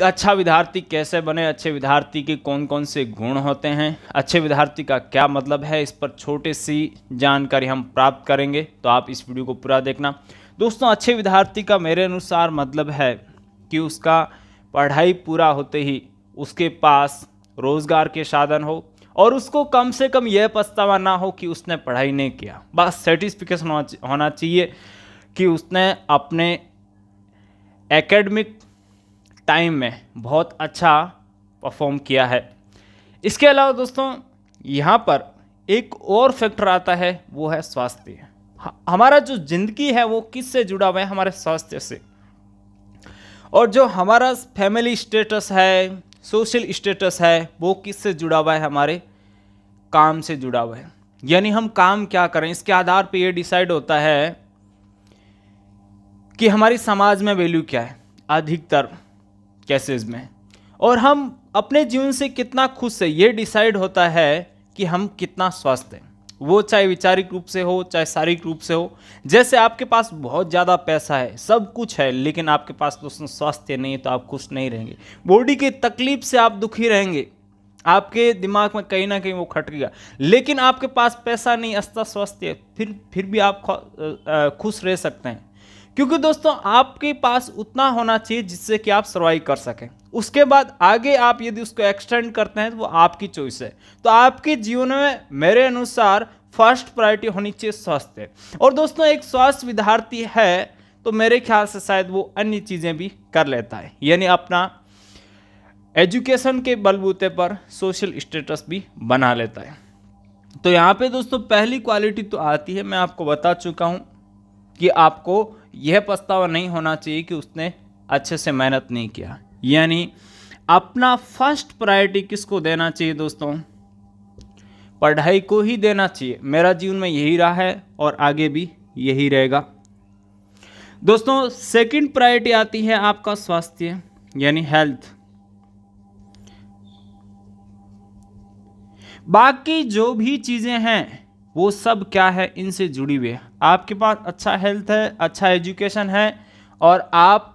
एक अच्छा विद्यार्थी कैसे बने अच्छे विद्यार्थी के कौन कौन से गुण होते हैं अच्छे विद्यार्थी का क्या मतलब है इस पर छोटे सी जानकारी हम प्राप्त करेंगे तो आप इस वीडियो को पूरा देखना दोस्तों अच्छे विद्यार्थी का मेरे अनुसार मतलब है कि उसका पढ़ाई पूरा होते ही उसके पास रोज़गार के साधन हो और उसको कम से कम यह पछतावा ना हो कि उसने पढ़ाई नहीं किया बस सेटिस्फिकेशन होना चाहिए कि उसने अपने एकेडमिक टाइम में बहुत अच्छा परफॉर्म किया है इसके अलावा दोस्तों यहाँ पर एक और फैक्टर आता है वो है स्वास्थ्य हमारा जो जिंदगी है वो किससे जुड़ा हुआ है हमारे स्वास्थ्य से और जो हमारा फैमिली स्टेटस है सोशल स्टेटस है वो किससे जुड़ा हुआ है हमारे काम से जुड़ा हुआ है यानी हम काम क्या करें इसके आधार पे ये डिसाइड होता है कि हमारी समाज में वैल्यू क्या है अधिकतर केसेस में और हम अपने जीवन से कितना खुश है ये डिसाइड होता है कि हम कितना स्वस्थ हैं वो चाहे वैचारिक रूप से हो चाहे शारीरिक रूप से हो जैसे आपके पास बहुत ज़्यादा पैसा है सब कुछ है लेकिन आपके पास दोस्तों स्वास्थ्य नहीं है तो आप खुश नहीं रहेंगे बॉडी की तकलीफ से आप दुखी रहेंगे आपके दिमाग में कहीं ना कहीं वो खट गया लेकिन आपके पास पैसा नहीं स्वस्थ स्वास्थ्य फिर फिर भी आप खुश रह सकते हैं क्योंकि दोस्तों आपके पास उतना होना चाहिए जिससे कि आप सर्वाइव कर सकें उसके बाद आगे आप यदि उसको एक्सटेंड करते हैं तो वो आपकी चॉइस है तो आपके जीवन में मेरे अनुसार फर्स्ट प्रायोरिटी होनी चाहिए स्वास्थ्य और दोस्तों एक स्वास्थ्य विद्यार्थी है तो मेरे ख्याल से शायद वो अन्य चीज़ें भी कर लेता है यानी अपना एजुकेशन के बलबूते पर सोशल स्टेटस भी बना लेता है तो यहाँ पे दोस्तों पहली क्वालिटी तो आती है मैं आपको बता चुका हूँ कि आपको यह पछतावा नहीं होना चाहिए कि उसने अच्छे से मेहनत नहीं किया यानी अपना फर्स्ट प्रायोरिटी किसको देना चाहिए दोस्तों पढ़ाई को ही देना चाहिए मेरा जीवन में यही रहा है और आगे भी यही रहेगा दोस्तों सेकंड प्रायोरिटी आती है आपका स्वास्थ्य यानी हेल्थ बाकी जो भी चीज़ें हैं वो सब क्या है इनसे जुड़ी हुई है आपके पास अच्छा हेल्थ है अच्छा एजुकेशन है और आप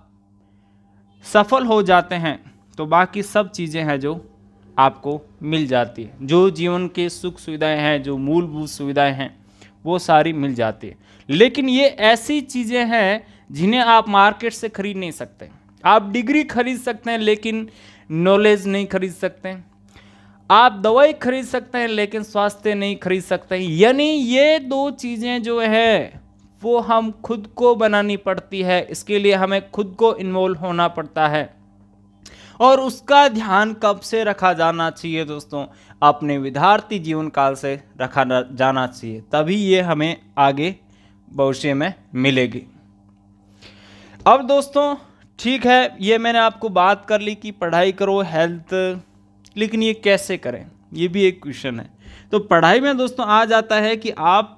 सफल हो जाते हैं तो बाकी सब चीज़ें हैं जो आपको मिल जाती है जो जीवन के सुख सुविधाएं हैं जो मूलभूत सुविधाएं हैं वो सारी मिल जाती है लेकिन ये ऐसी चीज़ें हैं जिन्हें आप मार्केट से खरीद नहीं सकते आप डिग्री खरीद सकते हैं लेकिन नॉलेज नहीं खरीद सकते आप दवाई खरीद सकते हैं लेकिन स्वास्थ्य नहीं खरीद सकते हैं यानी ये दो चीज़ें जो है वो हम खुद को बनानी पड़ती है इसके लिए हमें खुद को इन्वॉल्व होना पड़ता है और उसका ध्यान कब से रखा जाना चाहिए दोस्तों अपने विद्यार्थी जीवन काल से रखा जाना चाहिए तभी ये हमें आगे भविष्य में मिलेगी अब दोस्तों ठीक है ये मैंने आपको बात कर ली कि पढ़ाई करो हेल्थ लेकिन ये कैसे करें ये भी एक क्वेश्चन है तो पढ़ाई में दोस्तों आ जाता है कि आप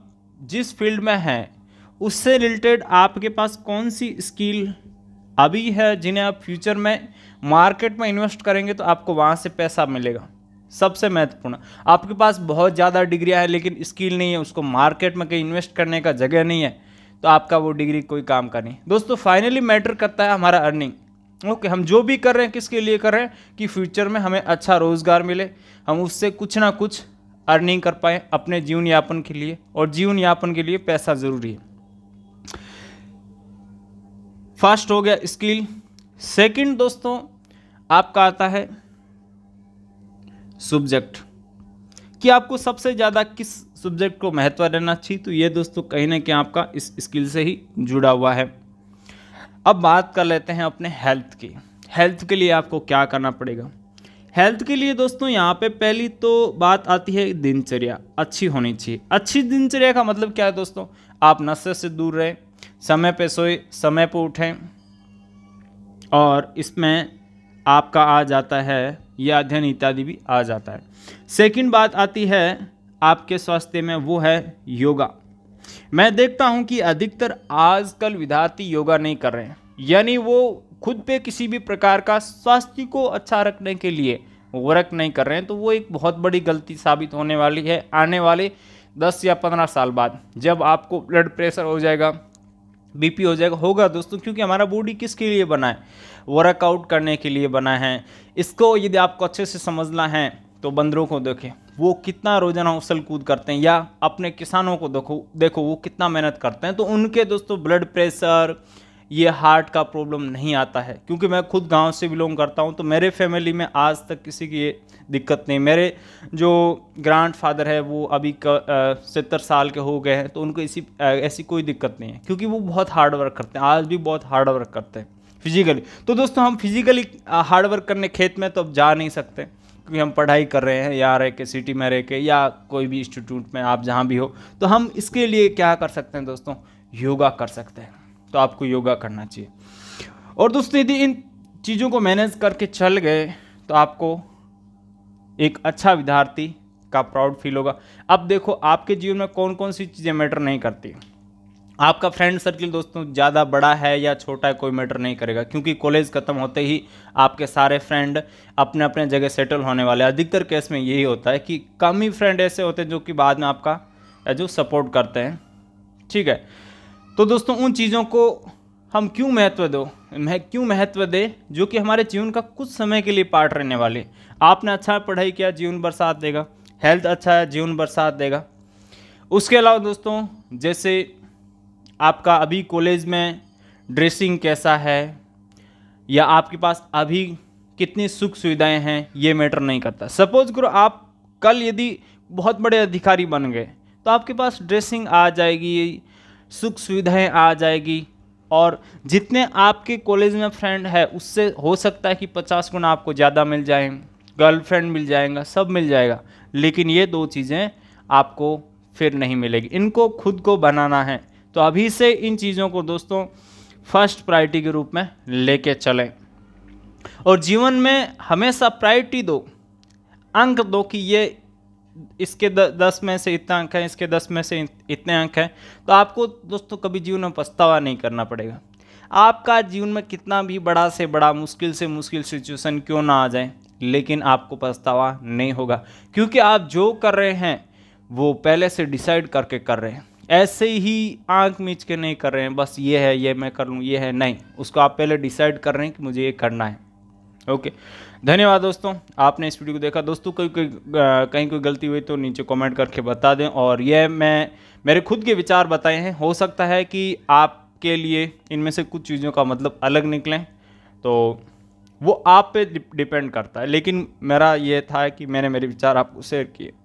जिस फील्ड में हैं उससे रिलेटेड आपके पास कौन सी स्किल अभी है जिन्हें आप फ्यूचर में मार्केट में इन्वेस्ट करेंगे तो आपको वहाँ से पैसा मिलेगा सबसे महत्वपूर्ण आपके पास बहुत ज़्यादा डिग्रियाँ हैं लेकिन स्किल नहीं है उसको मार्केट में कहीं इन्वेस्ट करने का जगह नहीं है तो आपका वो डिग्री कोई काम का नहीं दोस्तों फाइनली मैटर करता है हमारा अर्निंग ओके okay, हम जो भी कर रहे हैं किसके लिए कर रहे हैं कि फ्यूचर में हमें अच्छा रोज़गार मिले हम उससे कुछ ना कुछ अर्निंग कर पाएँ अपने जीवन यापन के लिए और जीवन यापन के लिए पैसा ज़रूरी है फर्स्ट हो गया स्किल सेकंड दोस्तों आपका आता है सब्जेक्ट कि आपको सबसे ज़्यादा किस सब्जेक्ट को महत्व देना चाहिए तो ये दोस्तों कहीं ना कहीं आपका इस स्किल से ही जुड़ा हुआ है अब बात कर लेते हैं अपने हेल्थ की हेल्थ के लिए आपको क्या करना पड़ेगा हेल्थ के लिए दोस्तों यहाँ पे पहली तो बात आती है दिनचर्या अच्छी होनी चाहिए अच्छी दिनचर्या का मतलब क्या है दोस्तों आप नशे से दूर रहें समय पे सोए समय पे उठें और इसमें आपका आ जाता है या अध्ययन इत्यादि भी आ जाता है सेकंड बात आती है आपके स्वास्थ्य में वो है योगा मैं देखता हूँ कि अधिकतर आजकल विद्यार्थी योगा नहीं कर रहे हैं यानी वो खुद पे किसी भी प्रकार का स्वास्थ्य को अच्छा रखने के लिए वर्क नहीं कर रहे हैं तो वो एक बहुत बड़ी गलती साबित होने वाली है आने वाले दस या पंद्रह साल बाद जब आपको ब्लड प्रेशर हो जाएगा बीपी हो जाएगा होगा दोस्तों क्योंकि हमारा बॉडी किसके लिए बना है वर्कआउट करने के लिए बना है इसको यदि आपको अच्छे से समझना है तो बंदरों को देखें वो कितना रोजाना उसल कूद करते हैं या अपने किसानों को देखो देखो वो कितना मेहनत करते हैं तो उनके दोस्तों ब्लड प्रेशर ये हार्ट का प्रॉब्लम नहीं आता है क्योंकि मैं खुद गांव से बिलोंग करता हूं तो मेरे फैमिली में आज तक किसी की ये दिक्कत नहीं मेरे जो ग्रांड फादर है वो अभी सत्तर साल के हो गए हैं तो उनको इसी ऐसी कोई दिक्कत नहीं है क्योंकि वो बहुत हार्ड वर्क करते हैं आज भी बहुत हार्ड वर्क करते हैं फिजिकली तो दोस्तों हम फिजिकली हार्ड वर्क करने खेत में तो अब जा नहीं सकते कि हम पढ़ाई कर रहे हैं या रह के सिटी में रह के या कोई भी इंस्टीट्यूट में आप जहाँ भी हो तो हम इसके लिए क्या कर सकते हैं दोस्तों योगा कर सकते हैं तो आपको योगा करना चाहिए और दोस्तों यदि इन चीज़ों को मैनेज करके चल गए तो आपको एक अच्छा विद्यार्थी का प्राउड फील होगा अब देखो आपके जीवन में कौन कौन सी चीज़ें मैटर नहीं करती आपका फ्रेंड सर्किल दोस्तों ज़्यादा बड़ा है या छोटा है कोई मैटर नहीं करेगा क्योंकि कॉलेज ख़त्म होते ही आपके सारे फ्रेंड अपने अपने जगह सेटल होने वाले अधिकतर केस में यही होता है कि कम ही फ्रेंड ऐसे होते हैं जो कि बाद में आपका जो सपोर्ट करते हैं ठीक है तो दोस्तों उन चीज़ों को हम क्यों महत्व दो मैं क्यों महत्व दे जो कि हमारे जीवन का कुछ समय के लिए पार्ट रहने वाले आपने अच्छा पढ़ाई किया जीवन भर साथ देगा हेल्थ अच्छा है जीवन भर साथ देगा उसके अलावा दोस्तों जैसे आपका अभी कॉलेज में ड्रेसिंग कैसा है या आपके पास अभी कितनी सुख सुविधाएं हैं ये मैटर नहीं करता सपोज करो आप कल यदि बहुत बड़े अधिकारी बन गए तो आपके पास ड्रेसिंग आ जाएगी सुख सुविधाएं आ जाएगी और जितने आपके कॉलेज में फ्रेंड है उससे हो सकता है कि पचास गुना आपको ज़्यादा मिल जाए गर्लफ्रेंड मिल जाएगा सब मिल जाएगा लेकिन ये दो चीज़ें आपको फिर नहीं मिलेगी इनको खुद को बनाना है तो अभी से इन चीज़ों को दोस्तों फर्स्ट प्रायोरिटी के रूप में लेके चलें और जीवन में हमेशा प्रायोरिटी दो अंक दो कि ये इसके द, दस में से इतना अंक है इसके दस में से इतने अंक हैं तो आपको दोस्तों कभी जीवन में पछतावा नहीं करना पड़ेगा आपका जीवन में कितना भी बड़ा से बड़ा मुश्किल से मुश्किल सिचुएशन क्यों ना आ जाए लेकिन आपको पछतावा नहीं होगा क्योंकि आप जो कर रहे हैं वो पहले से डिसाइड करके कर रहे हैं ऐसे ही आंख मीच के नहीं कर रहे हैं बस ये है ये मैं कर लूँ ये है नहीं उसको आप पहले डिसाइड कर रहे हैं कि मुझे ये करना है ओके धन्यवाद दोस्तों आपने इस वीडियो को देखा दोस्तों कोई कोई कहीं कोई गलती हुई तो नीचे कमेंट करके बता दें और यह मैं मेरे खुद के विचार बताए हैं हो सकता है कि आपके लिए इनमें से कुछ चीज़ों का मतलब अलग निकलें तो वो आप पे डिपेंड करता है लेकिन मेरा ये था कि मैंने मेरे विचार आपको शेयर किए